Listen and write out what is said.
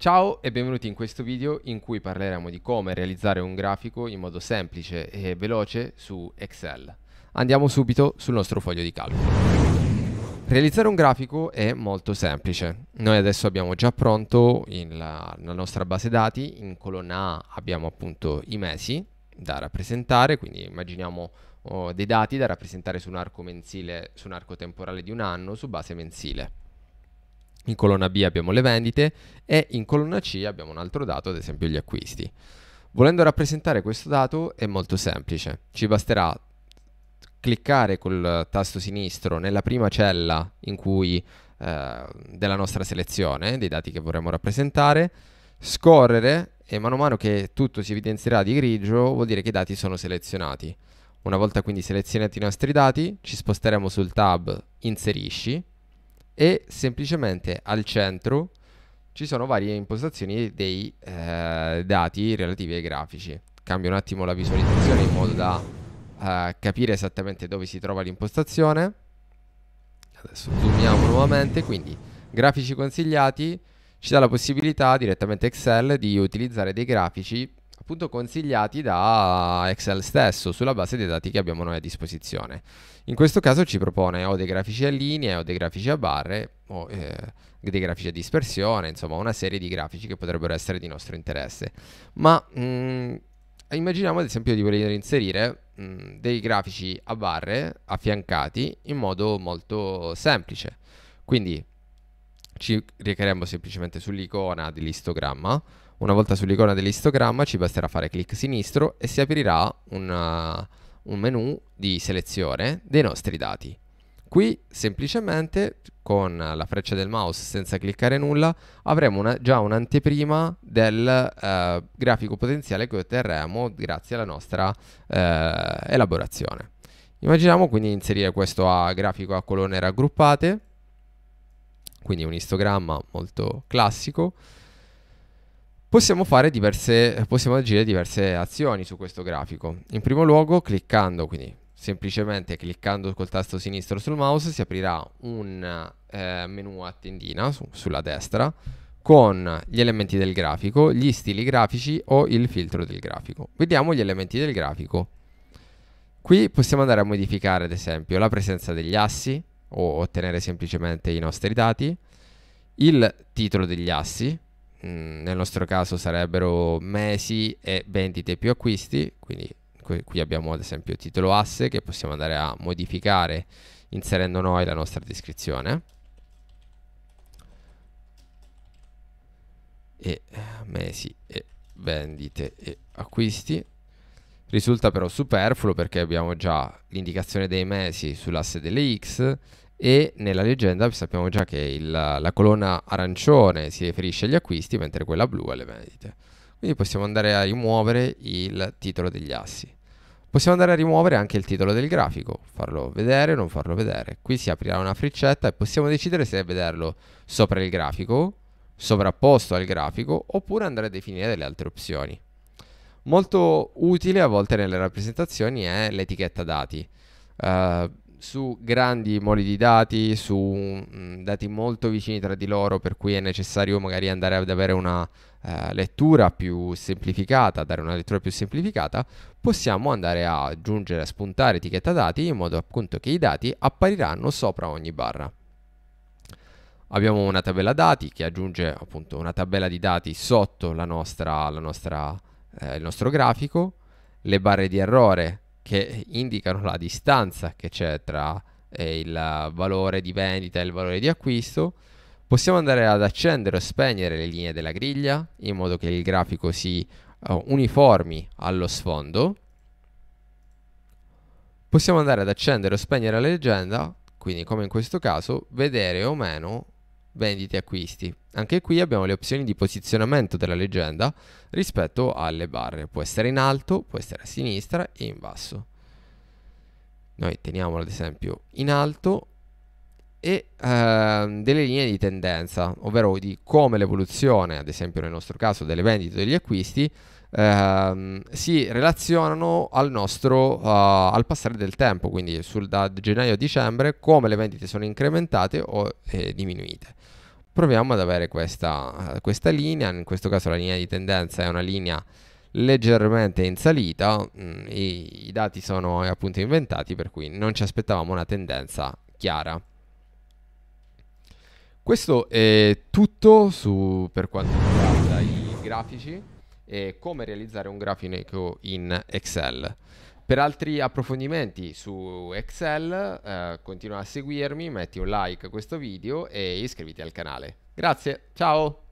Ciao e benvenuti in questo video in cui parleremo di come realizzare un grafico in modo semplice e veloce su Excel. Andiamo subito sul nostro foglio di calcolo. Realizzare un grafico è molto semplice. Noi adesso abbiamo già pronto la, la nostra base dati, in colonna A abbiamo appunto i mesi da rappresentare, quindi immaginiamo oh, dei dati da rappresentare su un arco mensile, su un arco temporale di un anno su base mensile. In colonna B abbiamo le vendite e in colonna C abbiamo un altro dato, ad esempio gli acquisti. Volendo rappresentare questo dato è molto semplice, ci basterà cliccare col tasto sinistro nella prima cella cui, eh, della nostra selezione, dei dati che vorremmo rappresentare, scorrere e mano a mano che tutto si evidenzierà di grigio vuol dire che i dati sono selezionati. Una volta quindi selezionati i nostri dati ci sposteremo sul tab Inserisci e semplicemente al centro ci sono varie impostazioni dei eh, dati relativi ai grafici. Cambio un attimo la visualizzazione in modo da eh, capire esattamente dove si trova l'impostazione. Adesso zoomiamo nuovamente, quindi grafici consigliati ci dà la possibilità direttamente Excel di utilizzare dei grafici appunto consigliati da Excel stesso sulla base dei dati che abbiamo noi a disposizione. In questo caso ci propone o dei grafici a linee o dei grafici a barre o eh, dei grafici a dispersione, insomma una serie di grafici che potrebbero essere di nostro interesse. Ma mh, mm, immaginiamo ad esempio di voler inserire mh, mm, dei grafici a barre affiancati in modo molto semplice. Quindi ci recheremo semplicemente sull'icona dell'istogramma. Una volta sull'icona dell'istogramma ci basterà fare clic sinistro e si aprirà una, uh, un menu di selezione dei nostri dati. Qui semplicemente con la freccia del mouse senza cliccare nulla avremo una, già un'anteprima del eh, grafico potenziale che otterremo grazie alla nostra eh, elaborazione. Immaginiamo quindi di inserire questo a grafico a colonne raggruppate quindi un istogramma molto classico, possiamo, diverse, possiamo agire diverse azioni su questo grafico. In primo luogo cliccando, quindi semplicemente cliccando col tasto sinistro sul mouse si aprirà un eh, menu a tendina su, sulla destra con gli elementi del grafico, gli stili grafici o il filtro del grafico. Vediamo gli elementi del grafico. Qui possiamo andare a modificare ad esempio la presenza degli assi, o ottenere semplicemente i nostri dati, il titolo degli assi, mh, mm, nel nostro caso sarebbero mesi e vendite più acquisti, quindi qui, abbiamo ad esempio titolo asse che possiamo andare a modificare inserendo noi la nostra descrizione. E eh, mesi e vendite e acquisti Risulta però superfluo perché abbiamo già l'indicazione dei mesi sull'asse delle X e nella leggenda sappiamo già che il, la colonna arancione si riferisce agli acquisti mentre quella blu alle vendite. Quindi possiamo andare a rimuovere il titolo degli assi. Possiamo andare a rimuovere anche il titolo del grafico, farlo vedere o non farlo vedere. Qui si aprirà una freccetta e possiamo decidere se vederlo sopra il grafico, sovrapposto al grafico, oppure andare a definire delle altre opzioni. Molto utile a volte nelle rappresentazioni è l'etichetta dati. Uh, su grandi moli di dati, su mm, dati molto vicini tra di loro, per cui è necessario magari andare ad avere una uh, lettura più semplificata, dare una lettura più semplificata, possiamo andare a aggiungere, a spuntare etichetta dati in modo appunto che i dati appariranno sopra ogni barra. Abbiamo una tabella dati che aggiunge appunto una tabella di dati sotto la nostra, la nostra eh, il nostro grafico, le barre di errore che indicano la distanza che c'è tra eh, il valore di vendita e il valore di acquisto, possiamo andare ad accendere o spegnere le linee della griglia in modo che il grafico si eh, uniformi allo sfondo, possiamo andare ad accendere o spegnere la leggenda, quindi come in questo caso, vedere o meno vendite e acquisti. Anche qui abbiamo le opzioni di posizionamento della leggenda rispetto alle barre. Può essere in alto, può essere a sinistra e in basso. Noi teniamo ad esempio in alto e ehm, delle linee di tendenza, ovvero di come l'evoluzione, ad esempio nel nostro caso delle vendite e degli acquisti, ehm, si relazionano al nostro uh, al passare del tempo, quindi sul, da gennaio a dicembre come le vendite sono incrementate o eh, diminuite proviamo ad avere questa, questa, linea, in questo caso la linea di tendenza è una linea leggermente in salita, mh, mm, i, i dati sono appunto inventati per cui non ci aspettavamo una tendenza chiara. Questo è tutto su, per quanto riguarda i grafici e come realizzare un grafico in Excel. Per altri approfondimenti su Excel eh, continua a seguirmi, metti un like a questo video e iscriviti al canale. Grazie, ciao!